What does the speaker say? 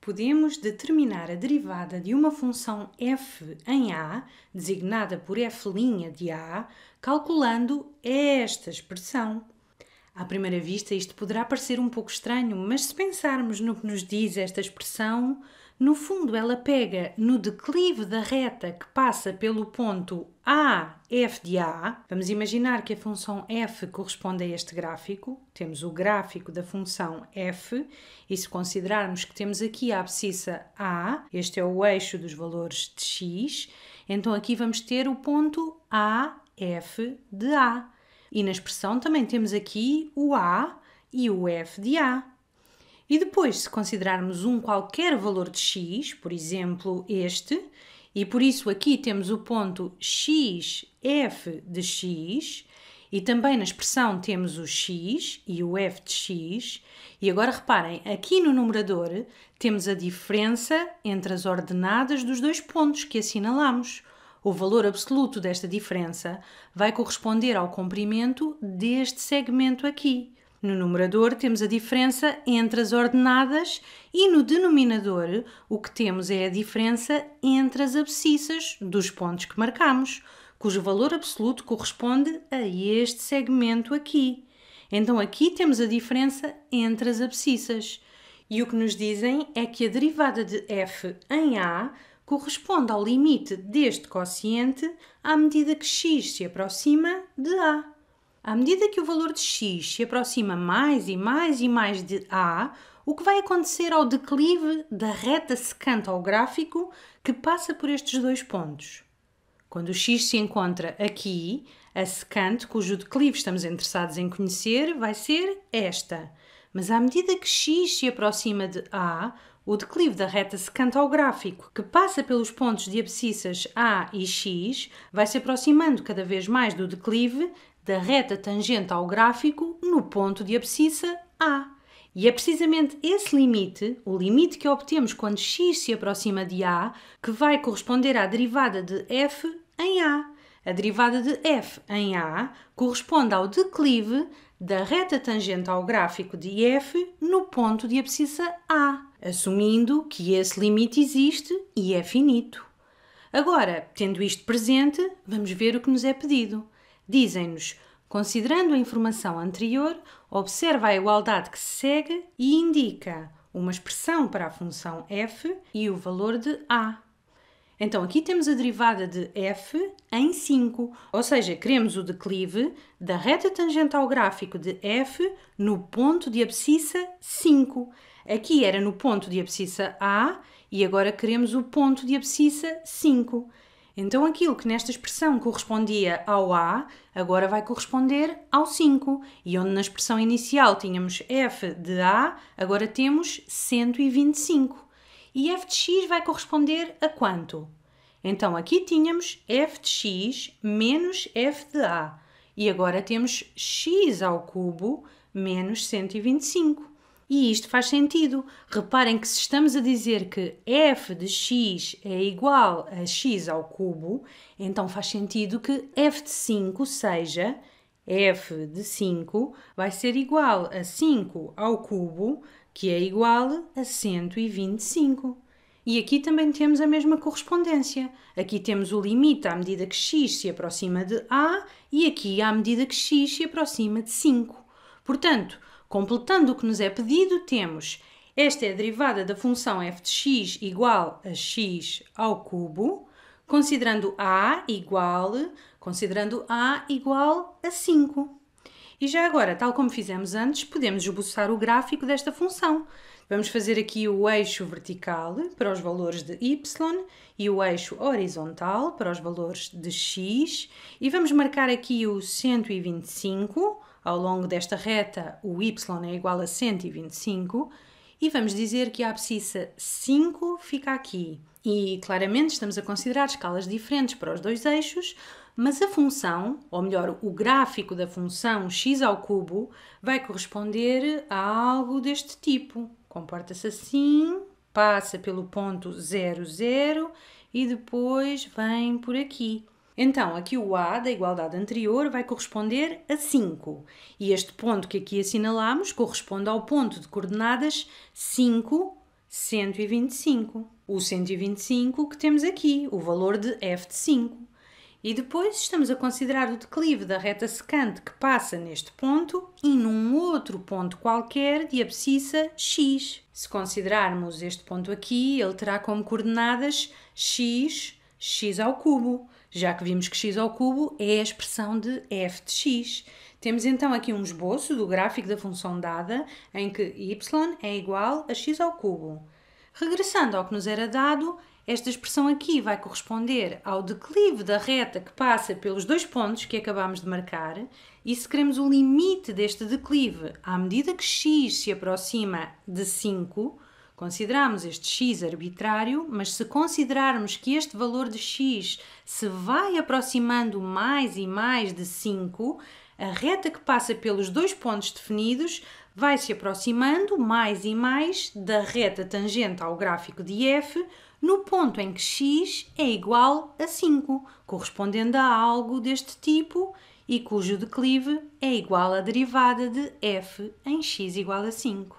podemos determinar a derivada de uma função f em A, designada por f' de A, calculando esta expressão. À primeira vista, isto poderá parecer um pouco estranho, mas se pensarmos no que nos diz esta expressão, no fundo, ela pega no declive da reta que passa pelo ponto A, f de A. Vamos imaginar que a função f corresponde a este gráfico. Temos o gráfico da função f e se considerarmos que temos aqui a abscissa A, este é o eixo dos valores de x, então aqui vamos ter o ponto A, f de A. E na expressão também temos aqui o A e o f de A. E depois, se considerarmos um qualquer valor de x, por exemplo este, e por isso aqui temos o ponto xf de x, e também na expressão temos o x e o f de x. E agora reparem, aqui no numerador temos a diferença entre as ordenadas dos dois pontos que assinalamos. O valor absoluto desta diferença vai corresponder ao comprimento deste segmento aqui. No numerador temos a diferença entre as ordenadas e no denominador o que temos é a diferença entre as abscissas dos pontos que marcamos, cujo valor absoluto corresponde a este segmento aqui. Então aqui temos a diferença entre as abscissas. E o que nos dizem é que a derivada de f em A corresponde ao limite deste quociente à medida que x se aproxima de A. À medida que o valor de x se aproxima mais e mais e mais de A, o que vai acontecer ao declive da reta secante ao gráfico que passa por estes dois pontos? Quando o x se encontra aqui, a secante cujo declive estamos interessados em conhecer vai ser esta. Mas à medida que x se aproxima de A, o declive da reta secante ao gráfico, que passa pelos pontos de abscissas A e X, vai se aproximando cada vez mais do declive da reta tangente ao gráfico no ponto de abscissa A. E é precisamente esse limite, o limite que obtemos quando x se aproxima de A, que vai corresponder à derivada de f em A. A derivada de f em A corresponde ao declive da reta tangente ao gráfico de f no ponto de abscissa A, assumindo que esse limite existe e é finito. Agora, tendo isto presente, vamos ver o que nos é pedido. Dizem-nos: considerando a informação anterior, observa a igualdade que se segue e indica uma expressão para a função f e o valor de a. Então aqui temos a derivada de f em 5, ou seja, queremos o declive da reta tangente ao gráfico de f no ponto de abscissa 5. Aqui era no ponto de abscissa a e agora queremos o ponto de abscissa 5. Então aquilo que nesta expressão correspondia ao A, agora vai corresponder ao 5. E onde na expressão inicial tínhamos F de A, agora temos 125. E F de X vai corresponder a quanto? Então aqui tínhamos F de X menos F de A. E agora temos X ao cubo menos 125. E isto faz sentido. Reparem que se estamos a dizer que f de x é igual a x ao cubo, então faz sentido que f de 5 seja f de 5 vai ser igual a 5 ao cubo, que é igual a 125. E aqui também temos a mesma correspondência. Aqui temos o limite à medida que x se aproxima de a e aqui à medida que x se aproxima de 5. Portanto, Completando o que nos é pedido, temos esta é a derivada da função f de x igual a x ao cubo, considerando a igual, considerando a igual a 5. E já agora, tal como fizemos antes, podemos esboçar o gráfico desta função. Vamos fazer aqui o eixo vertical para os valores de y e o eixo horizontal para os valores de x e vamos marcar aqui o 125 ao longo desta reta o y é igual a 125 e vamos dizer que a abscissa 5 fica aqui. E claramente estamos a considerar escalas diferentes para os dois eixos, mas a função, ou melhor, o gráfico da função x ao cubo vai corresponder a algo deste tipo. Comporta-se assim, passa pelo ponto 0, 0 e depois vem por aqui. Então, aqui o A da igualdade anterior vai corresponder a 5. E este ponto que aqui assinalamos corresponde ao ponto de coordenadas 5, 125. O 125 que temos aqui, o valor de f de 5. E depois estamos a considerar o declive da reta secante que passa neste ponto e num outro ponto qualquer de abscissa x. Se considerarmos este ponto aqui, ele terá como coordenadas x, x ao cubo, já que vimos que x ao cubo é a expressão de f de x. Temos então aqui um esboço do gráfico da função dada, em que y é igual a x ao cubo. Regressando ao que nos era dado, esta expressão aqui vai corresponder ao declive da reta que passa pelos dois pontos que acabámos de marcar, e se queremos o limite deste declive à medida que x se aproxima de 5, Consideramos este x arbitrário, mas se considerarmos que este valor de x se vai aproximando mais e mais de 5, a reta que passa pelos dois pontos definidos vai se aproximando mais e mais da reta tangente ao gráfico de f no ponto em que x é igual a 5, correspondendo a algo deste tipo e cujo declive é igual à derivada de f em x igual a 5.